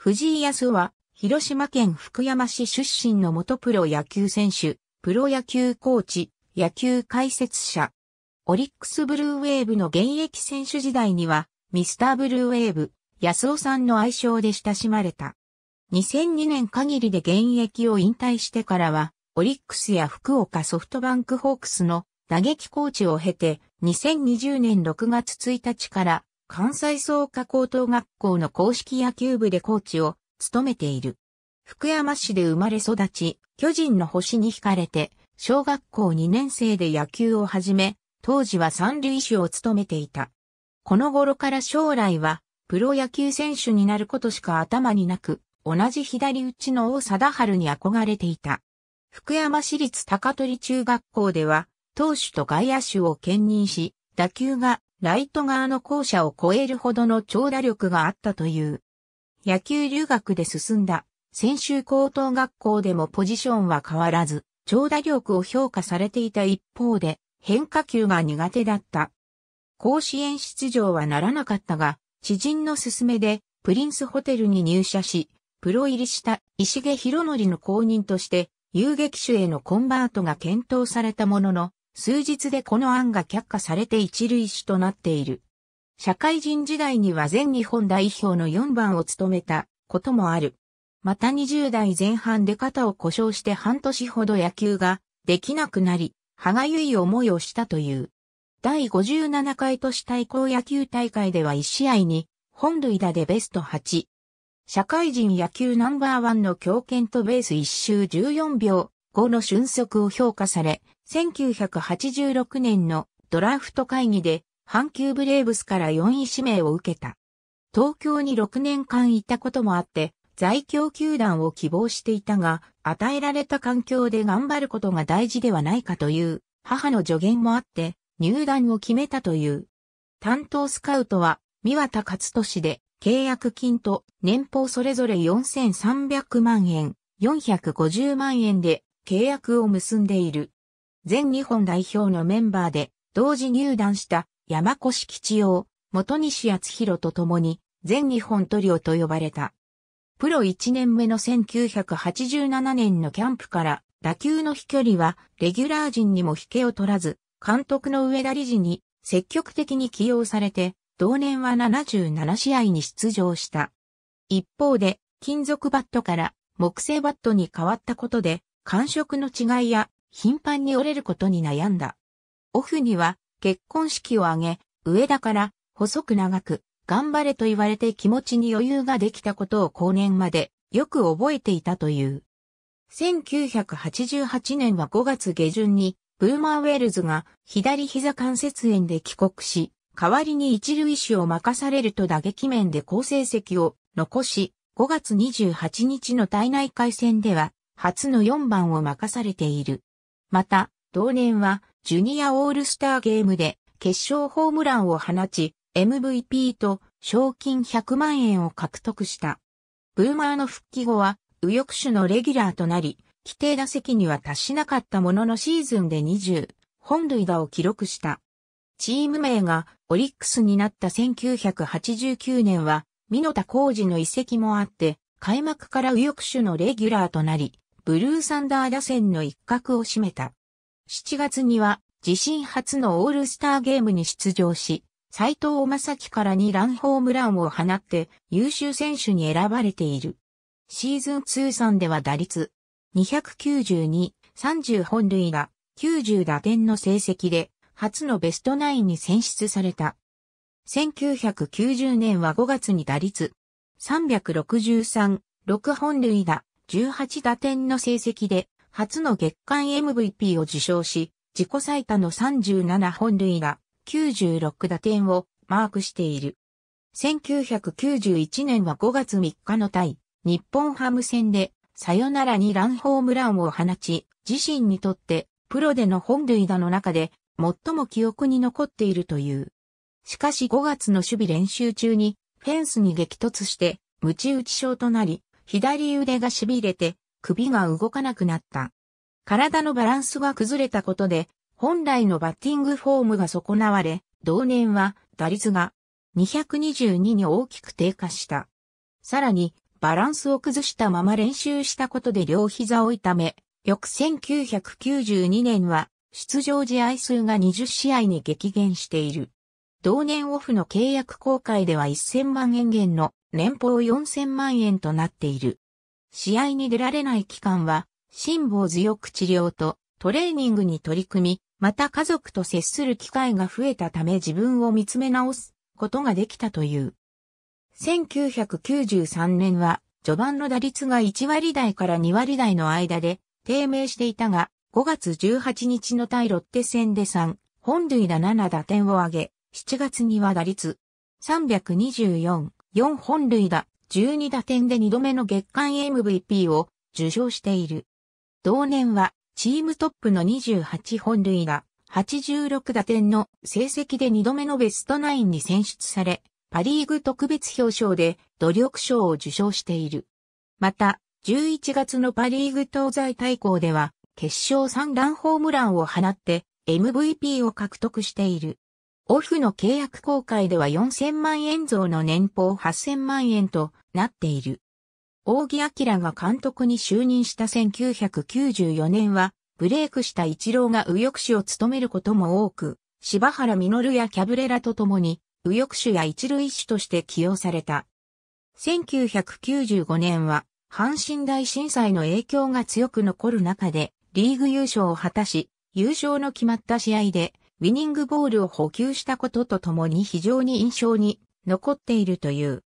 藤井康は、広島県福山市出身の元プロ野球選手、プロ野球コーチ、野球解説者。オリックスブルーウェーブの現役選手時代には、ミスターブルーウェーブ、安尾さんの愛称で親しまれた。2002年限りで現役を引退してからは、オリックスや福岡ソフトバンクホークスの打撃コーチを経て、2020年6月1日から関西総科高等学校の公式野球部でコーチを務めている。福山市で生まれ育ち、巨人の星に惹かれて、小学校2年生で野球を始め、当時は三塁手を務めていた。この頃から将来は、プロ野球選手になることしか頭になく、同じ左打ちの王貞治に憧れていた。福山市立高取中学校では、投手と外野手を兼任し、打球がライト側の校舎を超えるほどの長打力があったという。野球留学で進んだ、先週高等学校でもポジションは変わらず、長打力を評価されていた一方で、変化球が苦手だった。甲子園出場はならなかったが、知人の勧めで、プリンスホテルに入社し、プロ入りした石毛博則の公認として、遊撃手へのコンバートが検討されたものの、数日でこの案が却下されて一類種となっている。社会人時代には全日本代表の4番を務めたこともある。また20代前半で肩を故障して半年ほど野球ができなくなり、歯がゆい思いをしたという。第57回都市対抗野球大会では1試合に本塁打でベスト8。社会人野球ナンバーワンの強肩とベース1周14秒後の俊足を評価され、1986年のドラフト会議で阪急ブレーブスから4位指名を受けた。東京に6年間いたこともあって、在京球団を希望していたが、与えられた環境で頑張ることが大事ではないかという母の助言もあって、入団を決めたという。担当スカウトは、三和田勝利で、契約金と年俸それぞれ4300万円、450万円で契約を結んでいる。全日本代表のメンバーで同時入団した山越吉洋、元西厚弘と共に全日本トリオと呼ばれた。プロ1年目の1987年のキャンプから打球の飛距離はレギュラー陣にも引けを取らず、監督の上田理事に積極的に起用されて、同年は77試合に出場した。一方で、金属バットから木製バットに変わったことで、感触の違いや頻繁に折れることに悩んだ。オフには結婚式を挙げ、上田から細く長く頑張れと言われて気持ちに余裕ができたことを後年までよく覚えていたという。1988年は5月下旬にブーマーウェールズが左膝関節炎で帰国し、代わりに一塁手を任されると打撃面で好成績を残し、5月28日の体内回戦では初の4番を任されている。また、同年は、ジュニアオールスターゲームで、決勝ホームランを放ち、MVP と賞金100万円を獲得した。ブーマーの復帰後は、右翼手のレギュラーとなり、規定打席には達しなかったもののシーズンで20、本塁打を記録した。チーム名がオリックスになった1989年は、美濃田浩二の遺跡もあって、開幕から右翼手のレギュラーとなり、ブルーサンダー打線の一角を占めた。7月には自身初のオールスターゲームに出場し、斎藤正樹から2ランホームランを放って優秀選手に選ばれている。シーズン通算では打率292、30本塁打、90打点の成績で初のベストナインに選出された。1990年は5月に打率363、6本塁打、18打点の成績で、初の月間 MVP を受賞し、自己最多の37本塁打、96打点をマークしている。1991年は5月3日の対、日本ハム戦で、さよならにランホームランを放ち、自身にとって、プロでの本塁打の中で、最も記憶に残っているという。しかし5月の守備練習中に、フェンスに激突して、鞭打ち症となり、左腕が痺れて首が動かなくなった。体のバランスが崩れたことで、本来のバッティングフォームが損なわれ、同年は打率が222に大きく低下した。さらに、バランスを崩したまま練習したことで両膝を痛め、翌1992年は出場試合数が20試合に激減している。同年オフの契約公開では1000万円減の年俸4000万円となっている。試合に出られない期間は、辛抱強く治療とトレーニングに取り組み、また家族と接する機会が増えたため自分を見つめ直すことができたという。1993年は序盤の打率が1割台から2割台の間で低迷していたが、5月18日の対ロッテ戦で3、本塁打7打点を挙げ、7月には打率324、4本塁打、12打点で2度目の月間 MVP を受賞している。同年はチームトップの28本塁打、86打点の成績で2度目のベストナインに選出され、パリーグ特別表彰で努力賞を受賞している。また、11月のパリーグ東西対抗では、決勝3ランホームランを放って MVP を獲得している。オフの契約公開では4000万円増の年俸8000万円となっている。大木明が監督に就任した1994年は、ブレイクした一郎が右翼手を務めることも多く、柴原実やキャブレラと共に、右翼手や一塁手として起用された。1995年は、阪神大震災の影響が強く残る中で、リーグ優勝を果たし、優勝の決まった試合で、ウィニングボールを補給したこととともに非常に印象に残っているという。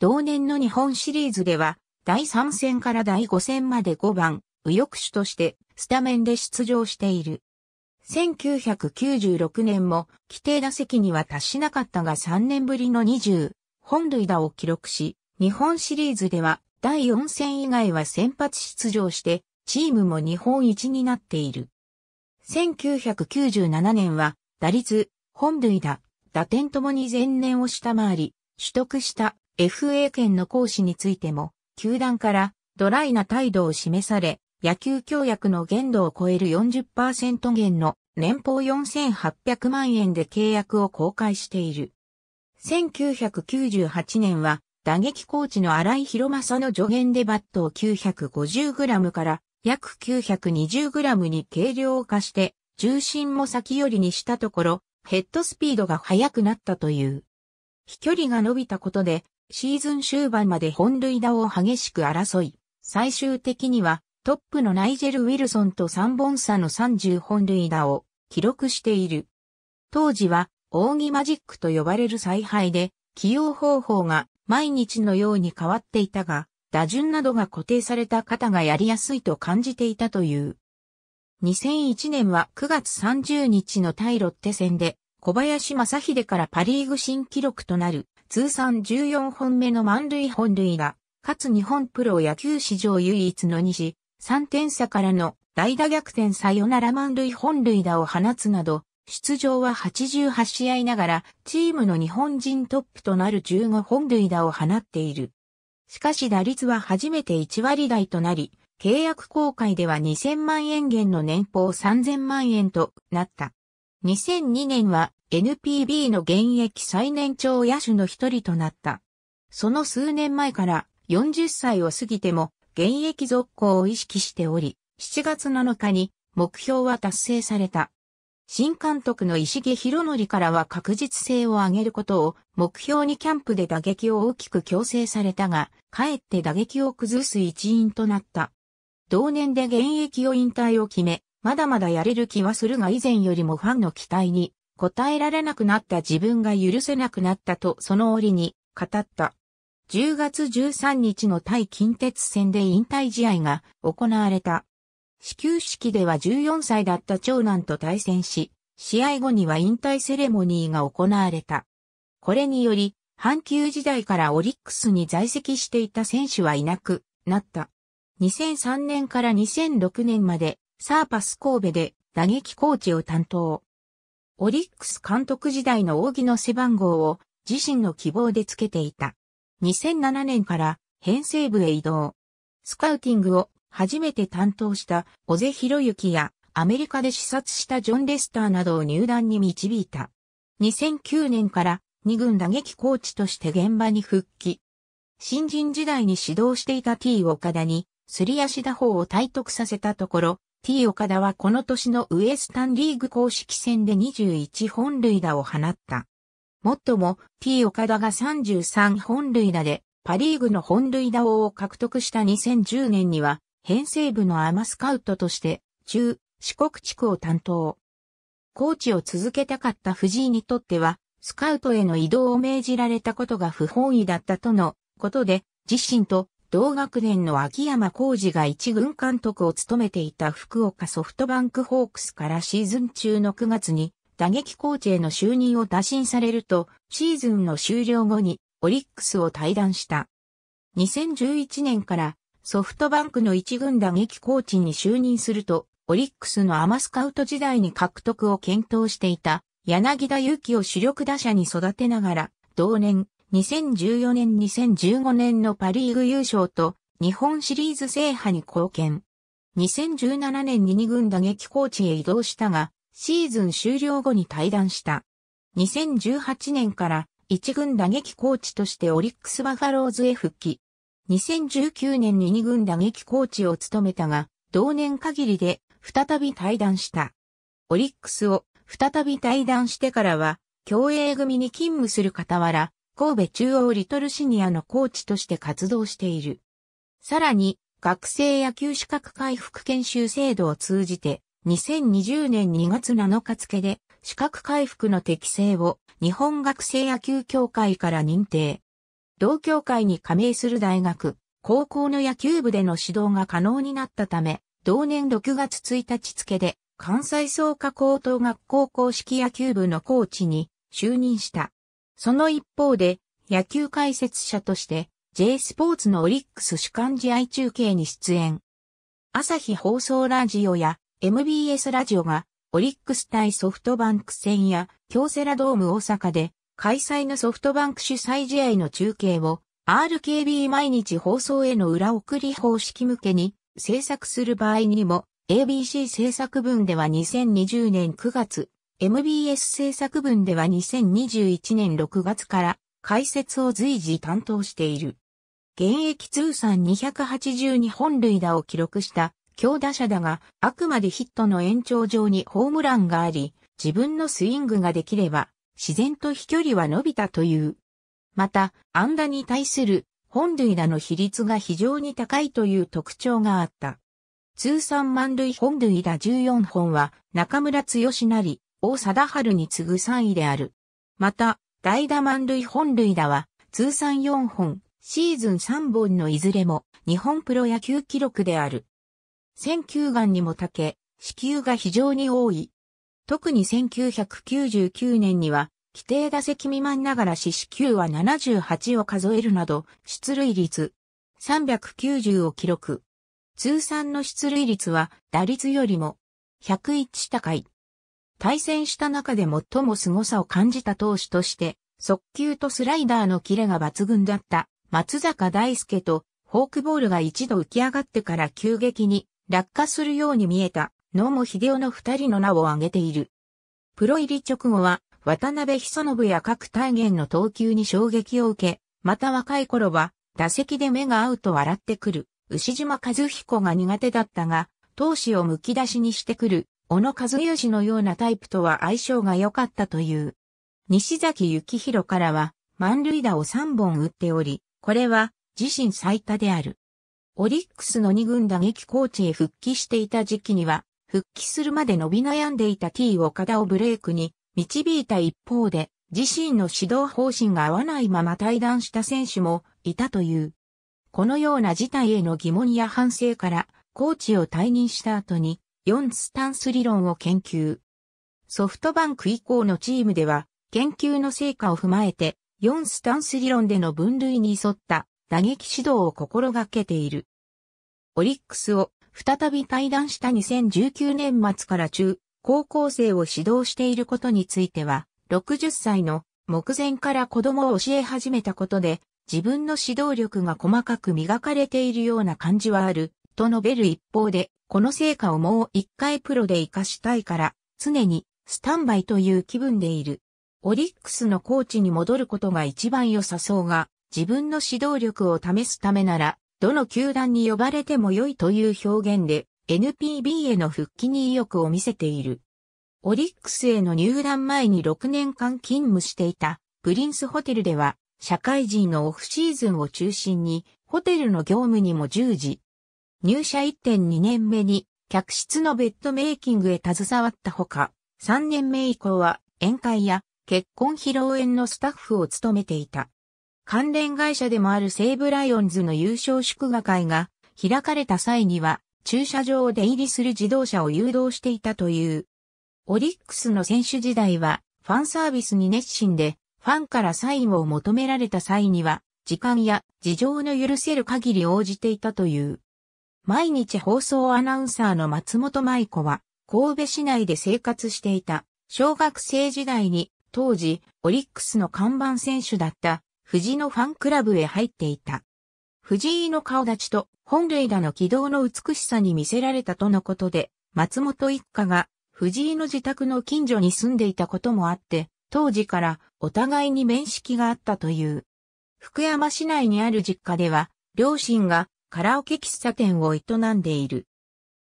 同年の日本シリーズでは、第3戦から第5戦まで5番、右翼手としてスタメンで出場している。1996年も規定打席には達しなかったが3年ぶりの20本塁打を記録し、日本シリーズでは第4戦以外は先発出場して、チームも日本一になっている。1997年は、打率、本塁打、打点ともに前年を下回り、取得した FA 権の行使についても、球団からドライな態度を示され、野球協約の限度を超える40%減の年俸4800万円で契約を公開している。1998年は打撃コーチの荒井博正の助言でバットを 950g から約 920g に軽量化して、重心も先よりにしたところ、ヘッドスピードが速くなったという。飛距離が伸びたことで、シーズン終盤まで本塁打を激しく争い、最終的にはトップのナイジェル・ウィルソンと3本差の30本塁打を記録している。当時は、扇マジックと呼ばれる采配で、起用方法が毎日のように変わっていたが、打順などが固定された方がやりやすいと感じていたという。2001年は9月30日の対ロッテ戦で、小林正秀からパリーグ新記録となる通算14本目の満塁本塁が、かつ日本プロ野球史上唯一の2時3点差からの代打逆転サヨナラ満塁本塁打を放つなど、出場は88試合ながら、チームの日本人トップとなる15本塁打を放っている。しかし打率は初めて1割台となり、契約公開では2000万円減の年俸3000万円となった。2002年は NPB の現役最年長野手の一人となった。その数年前から40歳を過ぎても現役続行を意識しており、7月7日に目標は達成された。新監督の石毛博則からは確実性を上げることを目標にキャンプで打撃を大きく強制されたが、かえって打撃を崩す一因となった。同年で現役を引退を決め、まだまだやれる気はするが以前よりもファンの期待に応えられなくなった自分が許せなくなったとその折に語った。10月13日の対近鉄戦で引退試合が行われた。始球式では14歳だった長男と対戦し、試合後には引退セレモニーが行われた。これにより、阪急時代からオリックスに在籍していた選手はいなくなった。2003年から2006年までサーパス神戸で打撃コーチを担当。オリックス監督時代の扇の背番号を自身の希望でつけていた。2007年から編成部へ移動。スカウティングを初めて担当した小瀬博之やアメリカで視察したジョン・レスターなどを入団に導いた。2009年から2軍打撃コーチとして現場に復帰。新人時代に指導していた T 岡田に、すり足打法を体得させたところ、T 岡田はこの年のウエスタンリーグ公式戦で21本塁打を放った。もっとも T 岡田が33本塁打でパリーグの本塁打王を獲得した2010年には編成部のアマスカウトとして、中、四国地区を担当。コーチを続けたかった藤井にとっては、スカウトへの移動を命じられたことが不本意だったとのことで、自身と同学年の秋山浩二が一軍監督を務めていた福岡ソフトバンクホークスからシーズン中の9月に打撃コーチへの就任を打診されると、シーズンの終了後にオリックスを退団した。2011年からソフトバンクの一軍打撃コーチに就任すると、オリックスのアマスカウト時代に獲得を検討していた柳田祐希を主力打者に育てながら、同年2014年2015年のパリーグ優勝と日本シリーズ制覇に貢献。2017年に二軍打撃コーチへ移動したが、シーズン終了後に退団した。2018年から一軍打撃コーチとしてオリックスバファローズへ復帰。2019年に二軍打撃コーチを務めたが、同年限りで再び退団した。オリックスを再び退団してからは、競泳組に勤務する傍ら、神戸中央リトルシニアのコーチとして活動している。さらに、学生野球資格回復研修制度を通じて、2020年2月7日付で資格回復の適正を日本学生野球協会から認定。同協会に加盟する大学、高校の野球部での指導が可能になったため、同年6月1日付で、関西総科高等学校公式野球部のコーチに就任した。その一方で、野球解説者として、J スポーツのオリックス主観試合中継に出演。朝日放送ラジオや MBS ラジオが、オリックス対ソフトバンク戦や京セラドーム大阪で開催のソフトバンク主催試合の中継を RKB 毎日放送への裏送り方式向けに制作する場合にも ABC 制作分では2020年9月、MBS 制作分では2021年6月から解説を随時担当している。現役通算282本塁打を記録した強打者だが、あくまでヒットの延長上にホームランがあり、自分のスイングができれば、自然と飛距離は伸びたという。また、安打に対する本塁打の比率が非常に高いという特徴があった。通算満塁本塁打14本は中村剛なり、大貞治に次ぐ3位である。また、代打満塁本塁打は通算4本、シーズン3本のいずれも日本プロ野球記録である。選球眼にもたけ、支が非常に多い。特に1999年には、規定打席未満ながら四死球は78を数えるなど、出塁率390を記録。通算の出塁率は打率よりも101高い。対戦した中で最も凄さを感じた投手として、速球とスライダーのキレが抜群だった松坂大輔とフォークボールが一度浮き上がってから急激に落下するように見えた野茂秀夫の二人の名を挙げている。プロ入り直後は、渡辺久信や各大元の投球に衝撃を受け、また若い頃は、打席で目が合うと笑ってくる、牛島和彦が苦手だったが、闘志をむき出しにしてくる、小野和義のようなタイプとは相性が良かったという。西崎幸宏からは、満塁打を3本打っており、これは自身最多である。オリックスの二軍打撃コーチへ復帰していた時期には、復帰するまで伸び悩んでいた T 岡田をブレイクに導いた一方で、自身の指導方針が合わないまま退団した選手もいたという。このような事態への疑問や反省から、コーチを退任した後に、4スタンス理論を研究。ソフトバンク以降のチームでは、研究の成果を踏まえて、4スタンス理論での分類に沿った打撃指導を心がけている。オリックスを再び退団した2019年末から中、高校生を指導していることについては、60歳の目前から子供を教え始めたことで、自分の指導力が細かく磨かれているような感じはある、と述べる一方で、この成果をもう一回プロで活かしたいから、常にスタンバイという気分でいる。オリックスのコーチに戻ることが一番良さそうが、自分の指導力を試すためなら、どの球団に呼ばれても良いという表現で NPB への復帰に意欲を見せている。オリックスへの入団前に6年間勤務していたプリンスホテルでは社会人のオフシーズンを中心にホテルの業務にも従事。入社1.2年目に客室のベッドメイキングへ携わったほか、3年目以降は宴会や結婚披露宴のスタッフを務めていた。関連会社でもある西武ライオンズの優勝祝賀会が開かれた際には駐車場を出入りする自動車を誘導していたという。オリックスの選手時代はファンサービスに熱心でファンからサインを求められた際には時間や事情の許せる限り応じていたという。毎日放送アナウンサーの松本舞子は神戸市内で生活していた小学生時代に当時オリックスの看板選手だった藤井のファンクラブへ入っていた。藤井の顔立ちと本霊打の軌道の美しさに見せられたとのことで、松本一家が藤井の自宅の近所に住んでいたこともあって、当時からお互いに面識があったという。福山市内にある実家では、両親がカラオケ喫茶店を営んでいる。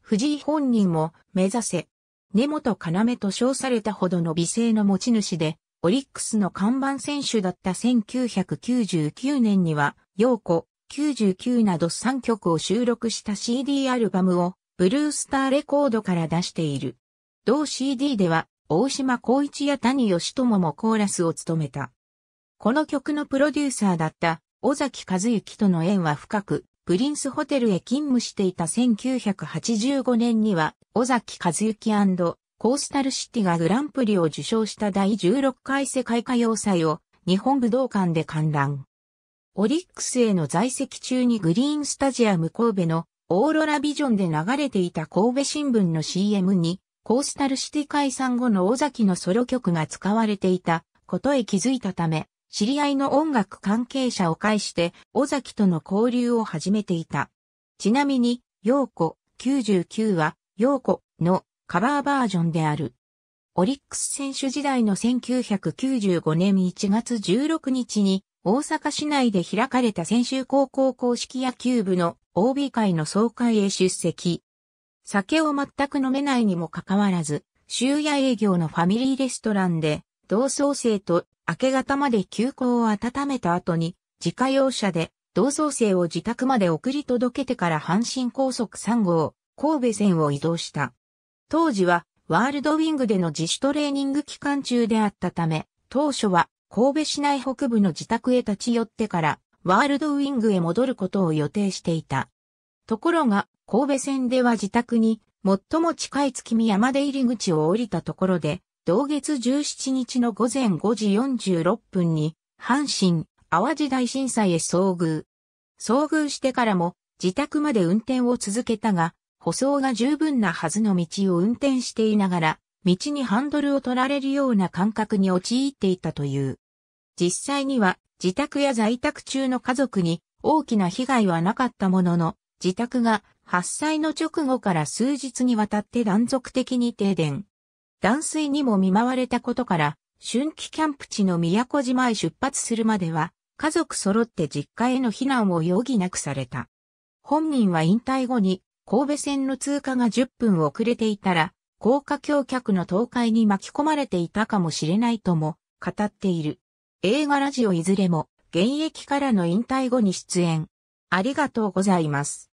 藤井本人も目指せ、根本要と称されたほどの美声の持ち主で、オリックスの看板選手だった1999年には、陽子、99など3曲を収録した CD アルバムを、ブルースターレコードから出している。同 CD では、大島光一や谷義友もコーラスを務めた。この曲のプロデューサーだった尾崎和幸との縁は深く、プリンスホテルへ勤務していた1985年には、尾崎和幸コースタルシティがグランプリを受賞した第16回世界歌謡祭を日本武道館で観覧。オリックスへの在籍中にグリーンスタジアム神戸のオーロラビジョンで流れていた神戸新聞の CM にコースタルシティ解散後の尾崎のソロ曲が使われていたことへ気づいたため、知り合いの音楽関係者を介して尾崎との交流を始めていた。ちなみに、陽子99は、陽子のカバーバージョンである。オリックス選手時代の1995年1月16日に大阪市内で開かれた先週、高校公式野球部の OB 会の総会へ出席。酒を全く飲めないにもかかわらず、終夜営業のファミリーレストランで同窓生と明け方まで休校を温めた後に自家用車で同窓生を自宅まで送り届けてから阪神高速3号神戸線を移動した。当時はワールドウィングでの自主トレーニング期間中であったため、当初は神戸市内北部の自宅へ立ち寄ってからワールドウィングへ戻ることを予定していた。ところが神戸線では自宅に最も近い月見山で入り口を降りたところで、同月17日の午前5時46分に阪神淡路大震災へ遭遇。遭遇してからも自宅まで運転を続けたが、舗装が十分なはずの道を運転していながら、道にハンドルを取られるような感覚に陥っていたという。実際には自宅や在宅中の家族に大きな被害はなかったものの、自宅が発災の直後から数日にわたって断続的に停電。断水にも見舞われたことから、春季キャンプ地の宮古島へ出発するまでは、家族揃って実家への避難を余儀なくされた。本人は引退後に神戸線の通過が10分遅れていたら、高架橋脚の倒壊に巻き込まれていたかもしれないとも語っている。映画ラジオいずれも現役からの引退後に出演。ありがとうございます。